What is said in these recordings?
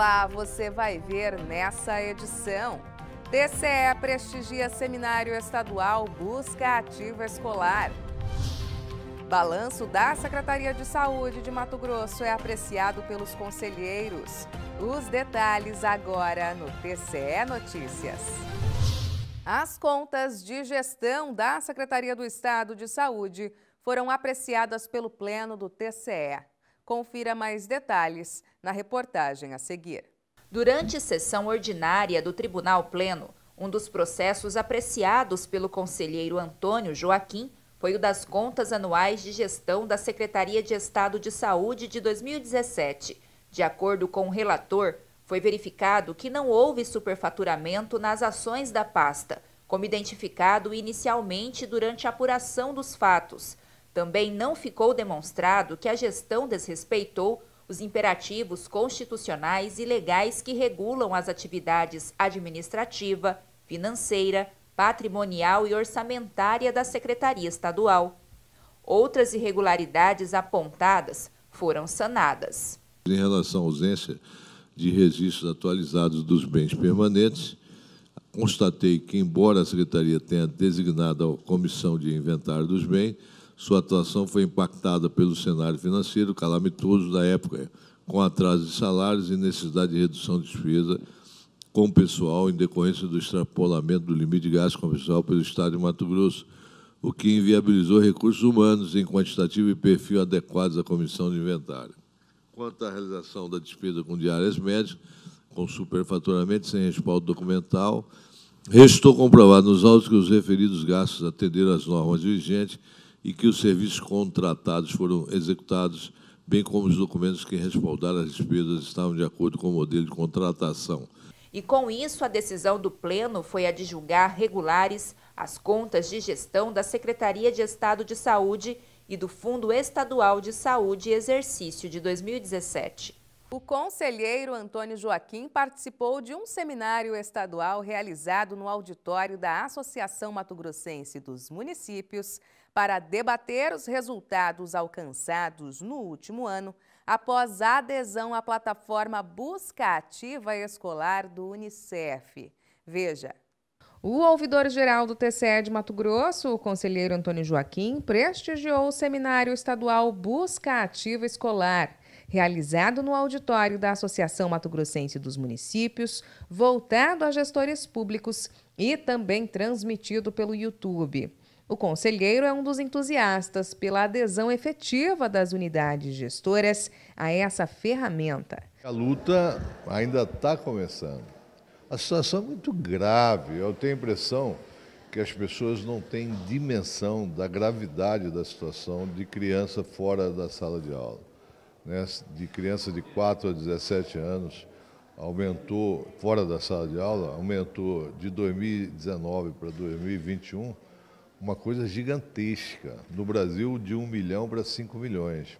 lá você vai ver nessa edição. TCE prestigia Seminário Estadual Busca Ativa Escolar. Balanço da Secretaria de Saúde de Mato Grosso é apreciado pelos conselheiros. Os detalhes agora no TCE Notícias. As contas de gestão da Secretaria do Estado de Saúde foram apreciadas pelo Pleno do TCE. Confira mais detalhes na reportagem a seguir. Durante sessão ordinária do Tribunal Pleno, um dos processos apreciados pelo conselheiro Antônio Joaquim foi o das contas anuais de gestão da Secretaria de Estado de Saúde de 2017. De acordo com o relator, foi verificado que não houve superfaturamento nas ações da pasta, como identificado inicialmente durante a apuração dos fatos, também não ficou demonstrado que a gestão desrespeitou os imperativos constitucionais e legais que regulam as atividades administrativa, financeira, patrimonial e orçamentária da Secretaria Estadual. Outras irregularidades apontadas foram sanadas. Em relação à ausência de registros atualizados dos bens permanentes, constatei que, embora a Secretaria tenha designado a Comissão de Inventário dos Bens, sua atuação foi impactada pelo cenário financeiro calamitoso da época, com atraso de salários e necessidade de redução de despesa com o pessoal em decorrência do extrapolamento do limite de gasto pessoal pelo Estado de Mato Grosso, o que inviabilizou recursos humanos em quantitativo e perfil adequados à comissão de inventário. Quanto à realização da despesa com diárias médias, com superfaturamento sem respaldo documental, restou comprovado nos autos que os referidos gastos atenderam às normas vigentes e que os serviços contratados foram executados, bem como os documentos que respaldaram as despesas estavam de acordo com o modelo de contratação. E com isso, a decisão do Pleno foi a de julgar regulares as contas de gestão da Secretaria de Estado de Saúde e do Fundo Estadual de Saúde Exercício de 2017. O conselheiro Antônio Joaquim participou de um seminário estadual realizado no auditório da Associação Mato Grossense dos Municípios para debater os resultados alcançados no último ano após a adesão à plataforma Busca Ativa Escolar do Unicef. Veja. O ouvidor-geral do TCE de Mato Grosso, o conselheiro Antônio Joaquim, prestigiou o seminário estadual Busca Ativa Escolar realizado no auditório da Associação Mato Grossense dos Municípios, voltado a gestores públicos e também transmitido pelo YouTube. O conselheiro é um dos entusiastas pela adesão efetiva das unidades gestoras a essa ferramenta. A luta ainda está começando. A situação é muito grave. Eu tenho a impressão que as pessoas não têm dimensão da gravidade da situação de criança fora da sala de aula né, de crianças de 4 a 17 anos, aumentou, fora da sala de aula, aumentou de 2019 para 2021 uma coisa gigantesca. No Brasil, de 1 milhão para 5 milhões.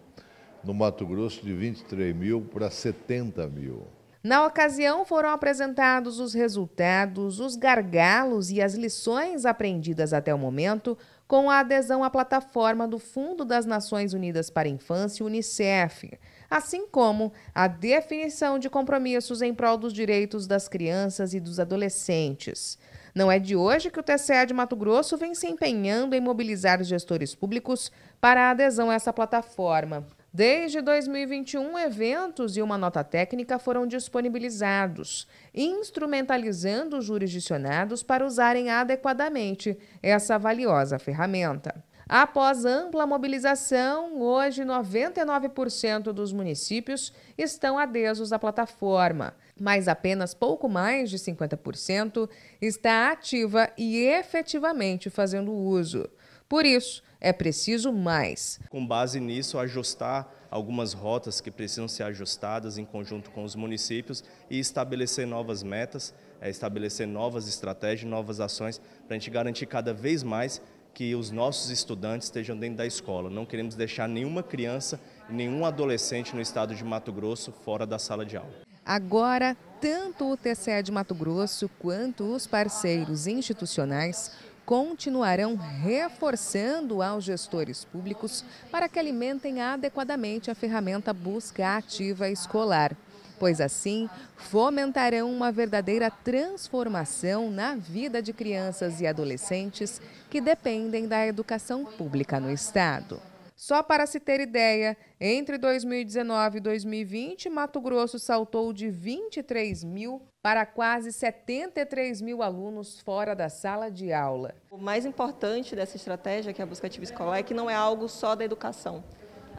No Mato Grosso, de 23 mil para 70 mil. Na ocasião, foram apresentados os resultados, os gargalos e as lições aprendidas até o momento com a adesão à plataforma do Fundo das Nações Unidas para a Infância, UNICEF, assim como a definição de compromissos em prol dos direitos das crianças e dos adolescentes. Não é de hoje que o TCE de Mato Grosso vem se empenhando em mobilizar os gestores públicos para a adesão a essa plataforma. Desde 2021, eventos e uma nota técnica foram disponibilizados, instrumentalizando os jurisdicionados para usarem adequadamente essa valiosa ferramenta. Após ampla mobilização, hoje 99% dos municípios estão adesos à plataforma, mas apenas pouco mais de 50% está ativa e efetivamente fazendo uso. Por isso, é preciso mais. Com base nisso, ajustar algumas rotas que precisam ser ajustadas em conjunto com os municípios e estabelecer novas metas, é, estabelecer novas estratégias, novas ações para a gente garantir cada vez mais que os nossos estudantes estejam dentro da escola. Não queremos deixar nenhuma criança, nenhum adolescente no estado de Mato Grosso fora da sala de aula. Agora, tanto o TCE de Mato Grosso quanto os parceiros institucionais continuarão reforçando aos gestores públicos para que alimentem adequadamente a ferramenta Busca Ativa Escolar pois assim fomentarão uma verdadeira transformação na vida de crianças e adolescentes que dependem da educação pública no Estado. Só para se ter ideia, entre 2019 e 2020, Mato Grosso saltou de 23 mil para quase 73 mil alunos fora da sala de aula. O mais importante dessa estratégia, que é a busca ativa escolar, é que não é algo só da educação.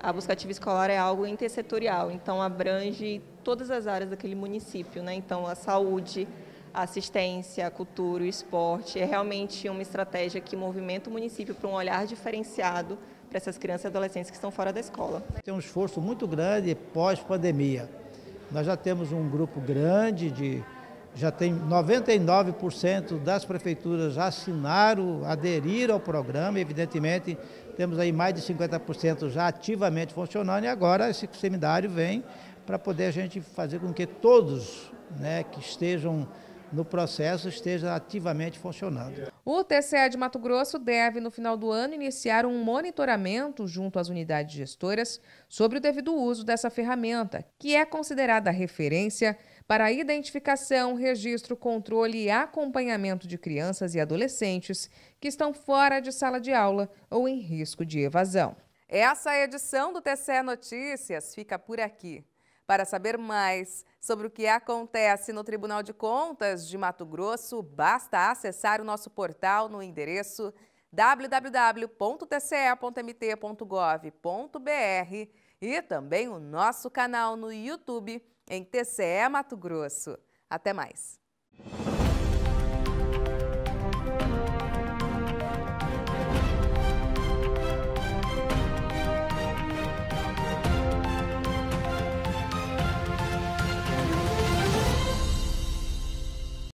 A busca ativa escolar é algo intersetorial, então abrange todas as áreas daquele município, né? Então a saúde, a assistência, a cultura, o esporte, é realmente uma estratégia que movimenta o município para um olhar diferenciado para essas crianças e adolescentes que estão fora da escola. Tem um esforço muito grande pós-pandemia. Nós já temos um grupo grande de já tem 99% das prefeituras assinaram, aderiram ao programa, evidentemente temos aí mais de 50% já ativamente funcionando e agora esse seminário vem para poder a gente fazer com que todos né, que estejam no processo esteja ativamente funcionando. O TCE de Mato Grosso deve, no final do ano, iniciar um monitoramento junto às unidades gestoras sobre o devido uso dessa ferramenta, que é considerada referência para a identificação, registro, controle e acompanhamento de crianças e adolescentes que estão fora de sala de aula ou em risco de evasão. Essa é edição do TCE Notícias fica por aqui. Para saber mais sobre o que acontece no Tribunal de Contas de Mato Grosso, basta acessar o nosso portal no endereço www.tce.mt.gov.br e também o nosso canal no YouTube em TCE Mato Grosso. Até mais!